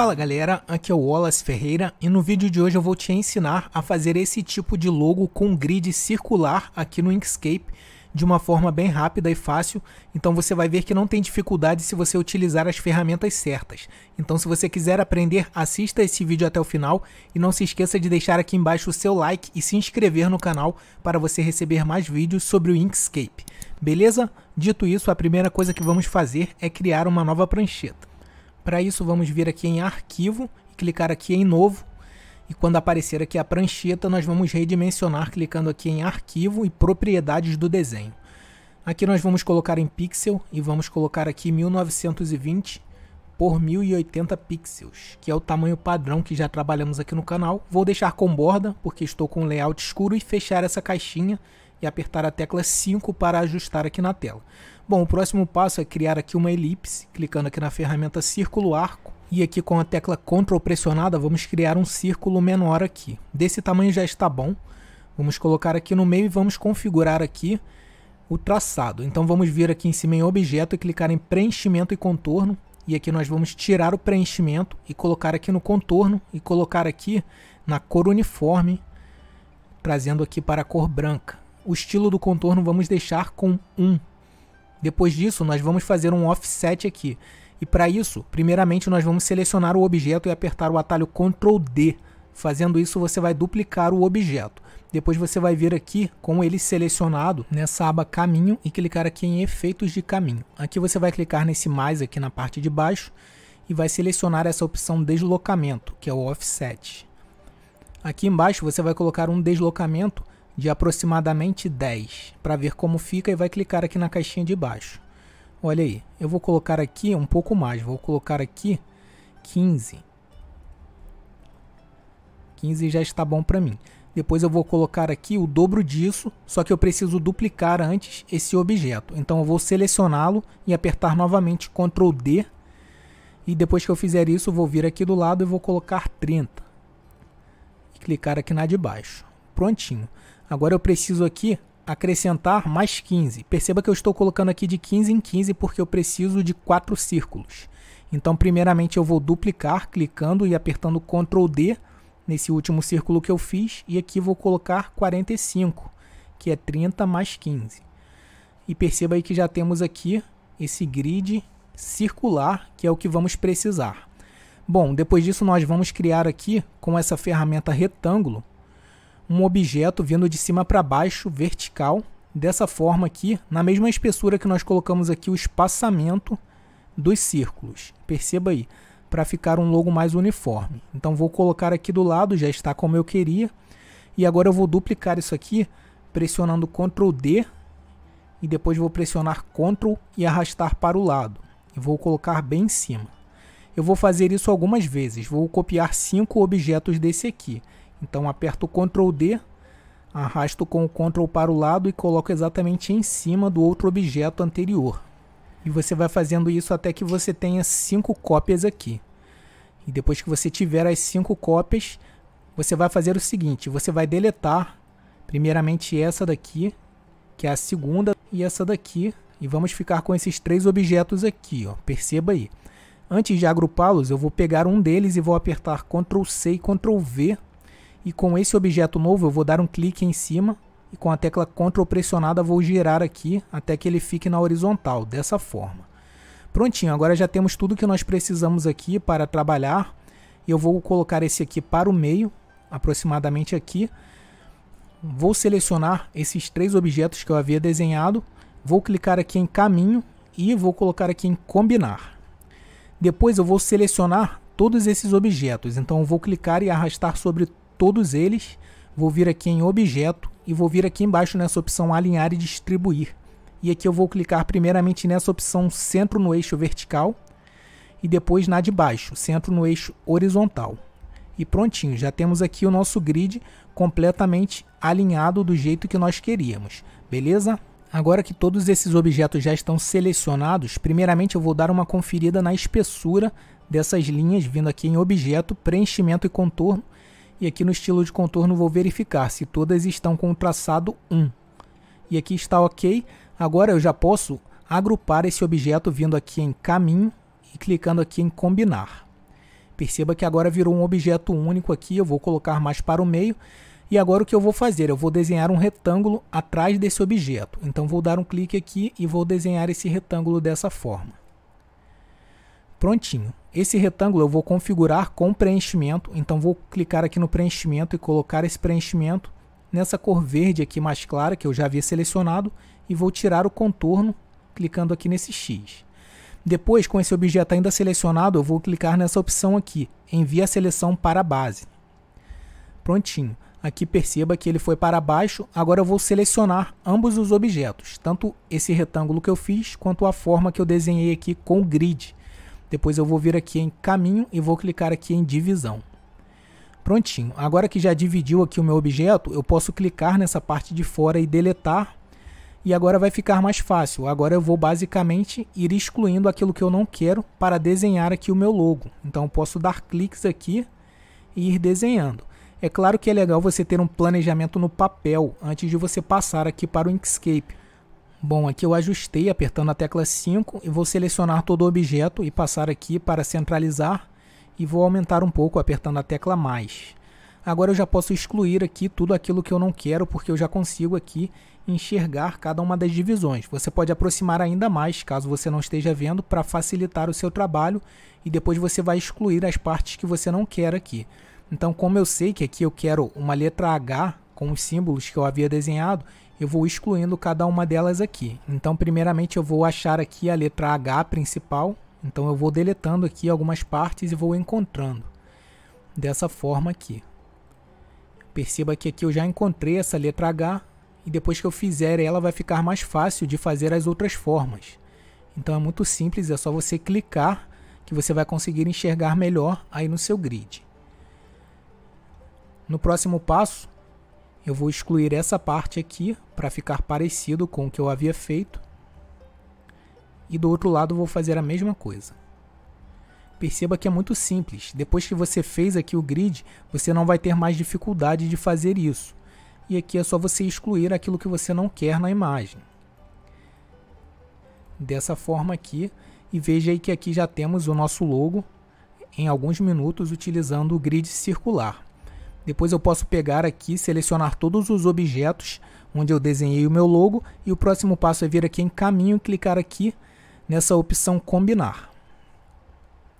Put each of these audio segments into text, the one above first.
Fala galera, aqui é o Wallace Ferreira e no vídeo de hoje eu vou te ensinar a fazer esse tipo de logo com grid circular aqui no Inkscape de uma forma bem rápida e fácil, então você vai ver que não tem dificuldade se você utilizar as ferramentas certas. Então se você quiser aprender, assista esse vídeo até o final e não se esqueça de deixar aqui embaixo o seu like e se inscrever no canal para você receber mais vídeos sobre o Inkscape. Beleza? Dito isso, a primeira coisa que vamos fazer é criar uma nova prancheta. Para isso, vamos vir aqui em Arquivo, clicar aqui em Novo, e quando aparecer aqui a prancheta, nós vamos redimensionar clicando aqui em Arquivo e Propriedades do desenho. Aqui nós vamos colocar em pixel e vamos colocar aqui 1920 por 1080 pixels, que é o tamanho padrão que já trabalhamos aqui no canal. Vou deixar com borda, porque estou com um layout escuro, e fechar essa caixinha e apertar a tecla 5 para ajustar aqui na tela. Bom, o próximo passo é criar aqui uma elipse, clicando aqui na ferramenta círculo arco. E aqui com a tecla CTRL pressionada, vamos criar um círculo menor aqui. Desse tamanho já está bom. Vamos colocar aqui no meio e vamos configurar aqui o traçado. Então vamos vir aqui em cima em objeto e clicar em preenchimento e contorno. E aqui nós vamos tirar o preenchimento e colocar aqui no contorno e colocar aqui na cor uniforme, trazendo aqui para a cor branca o estilo do contorno vamos deixar com 1. Depois disso, nós vamos fazer um offset aqui. E para isso, primeiramente nós vamos selecionar o objeto e apertar o atalho Ctrl D. Fazendo isso, você vai duplicar o objeto. Depois você vai vir aqui com ele selecionado nessa aba caminho e clicar aqui em efeitos de caminho. Aqui você vai clicar nesse mais aqui na parte de baixo e vai selecionar essa opção deslocamento, que é o offset. Aqui embaixo você vai colocar um deslocamento de aproximadamente 10 para ver como fica e vai clicar aqui na caixinha de baixo. Olha aí, eu vou colocar aqui um pouco mais, vou colocar aqui 15. 15 já está bom para mim. Depois eu vou colocar aqui o dobro disso, só que eu preciso duplicar antes esse objeto. Então eu vou selecioná-lo e apertar novamente Ctrl D. E depois que eu fizer isso, eu vou vir aqui do lado e vou colocar 30. E clicar aqui na de baixo. Prontinho. Agora eu preciso aqui acrescentar mais 15. Perceba que eu estou colocando aqui de 15 em 15 porque eu preciso de 4 círculos. Então, primeiramente, eu vou duplicar clicando e apertando Ctrl D nesse último círculo que eu fiz. E aqui vou colocar 45, que é 30 mais 15. E perceba aí que já temos aqui esse grid circular, que é o que vamos precisar. Bom, depois disso nós vamos criar aqui, com essa ferramenta retângulo, um objeto vindo de cima para baixo, vertical, dessa forma aqui, na mesma espessura que nós colocamos aqui o espaçamento dos círculos. Perceba aí, para ficar um logo mais uniforme. Então vou colocar aqui do lado, já está como eu queria. E agora eu vou duplicar isso aqui, pressionando Ctrl D. E depois vou pressionar Ctrl e arrastar para o lado. E vou colocar bem em cima. Eu vou fazer isso algumas vezes. Vou copiar cinco objetos desse aqui. Então aperto o Ctrl D, arrasto com o Ctrl para o lado e coloco exatamente em cima do outro objeto anterior. E você vai fazendo isso até que você tenha cinco cópias aqui. E depois que você tiver as cinco cópias, você vai fazer o seguinte, você vai deletar primeiramente essa daqui, que é a segunda, e essa daqui, e vamos ficar com esses três objetos aqui, ó. perceba aí. Antes de agrupá-los, eu vou pegar um deles e vou apertar Ctrl C e Ctrl V e com esse objeto novo eu vou dar um clique em cima e com a tecla CTRL pressionada vou girar aqui até que ele fique na horizontal, dessa forma. Prontinho, agora já temos tudo que nós precisamos aqui para trabalhar. Eu vou colocar esse aqui para o meio, aproximadamente aqui. Vou selecionar esses três objetos que eu havia desenhado. Vou clicar aqui em caminho e vou colocar aqui em combinar. Depois eu vou selecionar todos esses objetos. Então vou clicar e arrastar sobre todos eles, vou vir aqui em objeto e vou vir aqui embaixo nessa opção alinhar e distribuir. E aqui eu vou clicar primeiramente nessa opção centro no eixo vertical e depois na de baixo, centro no eixo horizontal. E prontinho, já temos aqui o nosso grid completamente alinhado do jeito que nós queríamos, beleza? Agora que todos esses objetos já estão selecionados, primeiramente eu vou dar uma conferida na espessura dessas linhas, vindo aqui em objeto, preenchimento e contorno, e aqui no estilo de contorno vou verificar se todas estão com o traçado 1. E aqui está ok. Agora eu já posso agrupar esse objeto vindo aqui em caminho e clicando aqui em combinar. Perceba que agora virou um objeto único aqui, eu vou colocar mais para o meio. E agora o que eu vou fazer? Eu vou desenhar um retângulo atrás desse objeto. Então vou dar um clique aqui e vou desenhar esse retângulo dessa forma. Prontinho. Esse retângulo eu vou configurar com preenchimento, então vou clicar aqui no preenchimento e colocar esse preenchimento nessa cor verde aqui mais clara que eu já havia selecionado e vou tirar o contorno clicando aqui nesse X. Depois, com esse objeto ainda selecionado, eu vou clicar nessa opção aqui, envia a seleção para a base. Prontinho. Aqui perceba que ele foi para baixo, agora eu vou selecionar ambos os objetos, tanto esse retângulo que eu fiz, quanto a forma que eu desenhei aqui com o grid. Depois eu vou vir aqui em caminho e vou clicar aqui em divisão. Prontinho. Agora que já dividiu aqui o meu objeto, eu posso clicar nessa parte de fora e deletar. E agora vai ficar mais fácil. Agora eu vou basicamente ir excluindo aquilo que eu não quero para desenhar aqui o meu logo. Então eu posso dar cliques aqui e ir desenhando. É claro que é legal você ter um planejamento no papel antes de você passar aqui para o Inkscape. Bom, aqui eu ajustei apertando a tecla 5 e vou selecionar todo o objeto e passar aqui para centralizar e vou aumentar um pouco apertando a tecla mais. Agora eu já posso excluir aqui tudo aquilo que eu não quero porque eu já consigo aqui enxergar cada uma das divisões. Você pode aproximar ainda mais caso você não esteja vendo para facilitar o seu trabalho e depois você vai excluir as partes que você não quer aqui. Então como eu sei que aqui eu quero uma letra H com os símbolos que eu havia desenhado, eu vou excluindo cada uma delas aqui. Então, primeiramente, eu vou achar aqui a letra H principal. Então, eu vou deletando aqui algumas partes e vou encontrando dessa forma aqui. Perceba que aqui eu já encontrei essa letra H e depois que eu fizer ela vai ficar mais fácil de fazer as outras formas. Então é muito simples, é só você clicar que você vai conseguir enxergar melhor aí no seu grid. No próximo passo, eu vou excluir essa parte aqui para ficar parecido com o que eu havia feito. E do outro lado vou fazer a mesma coisa. Perceba que é muito simples. Depois que você fez aqui o grid, você não vai ter mais dificuldade de fazer isso. E aqui é só você excluir aquilo que você não quer na imagem. Dessa forma aqui, e veja aí que aqui já temos o nosso logo em alguns minutos utilizando o grid circular. Depois eu posso pegar aqui, selecionar todos os objetos onde eu desenhei o meu logo e o próximo passo é vir aqui em caminho, clicar aqui nessa opção combinar.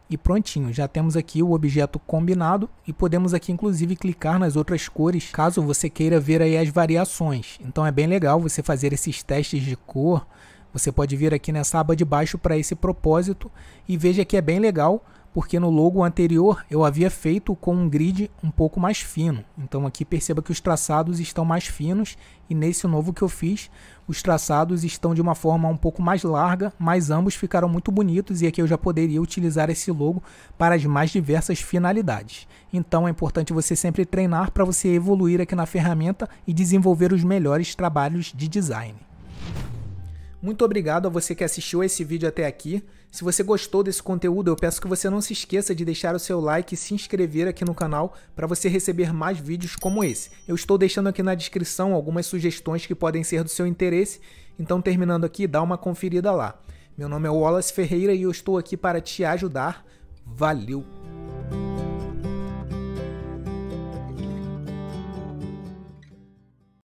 E prontinho, já temos aqui o objeto combinado e podemos aqui inclusive clicar nas outras cores caso você queira ver aí as variações. Então é bem legal você fazer esses testes de cor. Você pode vir aqui nessa aba de baixo para esse propósito e veja que é bem legal porque no logo anterior eu havia feito com um grid um pouco mais fino. Então aqui perceba que os traçados estão mais finos e nesse novo que eu fiz, os traçados estão de uma forma um pouco mais larga, mas ambos ficaram muito bonitos e aqui eu já poderia utilizar esse logo para as mais diversas finalidades. Então é importante você sempre treinar para você evoluir aqui na ferramenta e desenvolver os melhores trabalhos de design. Muito obrigado a você que assistiu esse vídeo até aqui. Se você gostou desse conteúdo, eu peço que você não se esqueça de deixar o seu like e se inscrever aqui no canal para você receber mais vídeos como esse. Eu estou deixando aqui na descrição algumas sugestões que podem ser do seu interesse, então terminando aqui, dá uma conferida lá. Meu nome é Wallace Ferreira e eu estou aqui para te ajudar. Valeu!